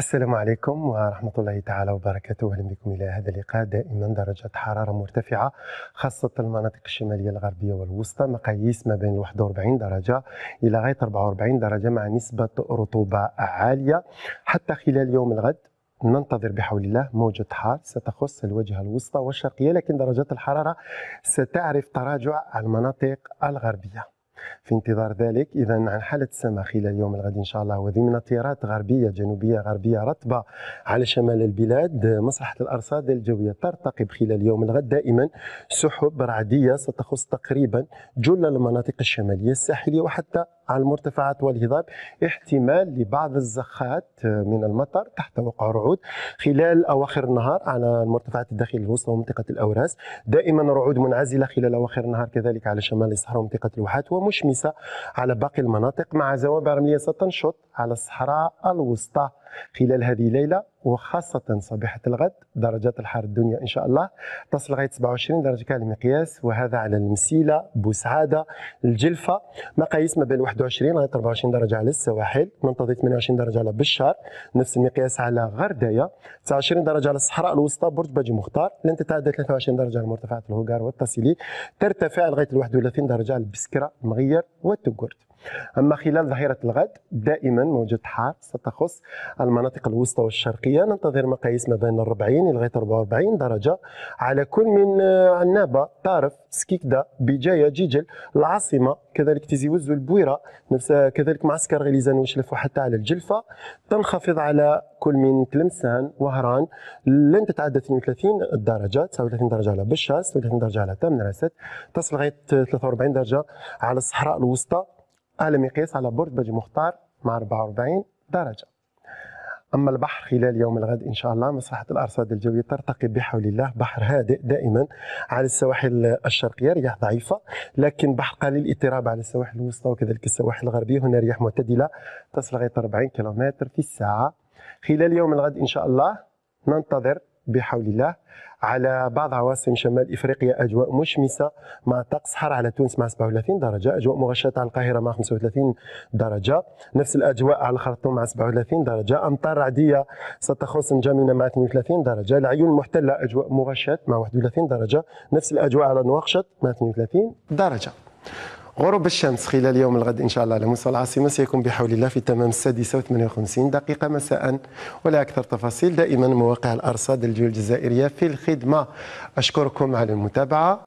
السلام عليكم ورحمة الله تعالى وبركاته أهلا بكم إلى هذا اللقاء دائما درجة حرارة مرتفعة خاصة المناطق الشمالية الغربية والوسطى مقاييس ما بين 41 درجة إلى غاية 44 درجة مع نسبة رطوبة عالية حتى خلال يوم الغد ننتظر بحول الله موجة حار ستخص الوجهة الوسطى والشرقية لكن درجات الحرارة ستعرف تراجع المناطق الغربية في انتظار ذلك اذا عن حاله السماء خلال اليوم الغد ان شاء الله وضمن تيارات غربيه جنوبيه غربيه رطبه على شمال البلاد مصلحه الارصاد الجويه ترتقب خلال اليوم الغد دائما سحب رعديه ستخص تقريبا جل المناطق الشماليه الساحليه وحتى على المرتفعات والهضاب احتمال لبعض الزخات آه، من المطر تحت وقع رعود خلال أواخر النهار على المرتفعات الداخلية الوسطى ومنطقة الأوراس دائما رعود منعزلة خلال أواخر النهار كذلك على شمال الصحراء ومنطقة الواحات ومشمسة على باقي المناطق مع زوابع رملية ستنشط على الصحراء الوسطى خلال هذه الليلة وخاصة صبيحة الغد درجات الحر الدنيا إن شاء الله تصل لغاية 27 درجة كالمقياس وهذا على المسيلة بوسعادة الجلفة مقاييس ما بين 21 لغاية 24 درجة على السواحل ننتظر 28 درجة على بشار نفس المقياس على غرداية 29 درجة على الصحراء الوسطى برج باجي مختار لن تتعدى 23 درجة على مرتفعات الهوغار والتصيلي ترتفع لغاية 31 درجة على البسكرة المغير والتقرد أما خلال ظهيرة الغد دائما موجة حار ستخص المناطق الوسطى والشرقية ننتظر مقاييس ما بين 40 لغاية 44 درجة على كل من عنابة آه، طارف سكيكدا بجاية جيجل العاصمة كذلك تيزي وزو البويرة نفس آه، كذلك معسكر غليزان وشلف وحتى على الجلفة تنخفض على كل من تلمسان وهران لن تتعدى 32 درجة 39 درجة على بشاس 36 درجة على تامن تصل لغاية 43 آه، درجة على الصحراء الوسطى على مقياس على برج بجي مختار مع 44 درجة أما البحر خلال يوم الغد إن شاء الله مساحة الأرصاد الجوية ترتقي بحول الله بحر هادئ دائما على السواحل الشرقية رياح ضعيفة لكن بحر قليل اضطراب على السواحل الوسطى وكذلك السواحل الغربية هنا رياح معتدلة تصل غير 40 كيلومتر في الساعة خلال يوم الغد إن شاء الله ننتظر بحول الله على بعض عواصم شمال افريقيا اجواء مشمسه مع طقس حر على تونس مع 37 درجه، اجواء مغشاه على القاهره مع 35 درجه، نفس الاجواء على الخرطوم مع 37 درجه، امطار رعديه ستخص نجامينا مع 32 درجه، العيون المحتله اجواء مغشاه مع 31 درجه، نفس الاجواء على نواقشط مع 32 درجه. غروب الشمس خلال يوم الغد إن شاء الله على مستوى العاصمة سيكون بحول الله في تمام السادسة وثمانية وخمسين دقيقة مساء ولا أكثر تفاصيل دائما مواقع الأرصاد الجوية الجزائرية في الخدمة أشكركم على المتابعة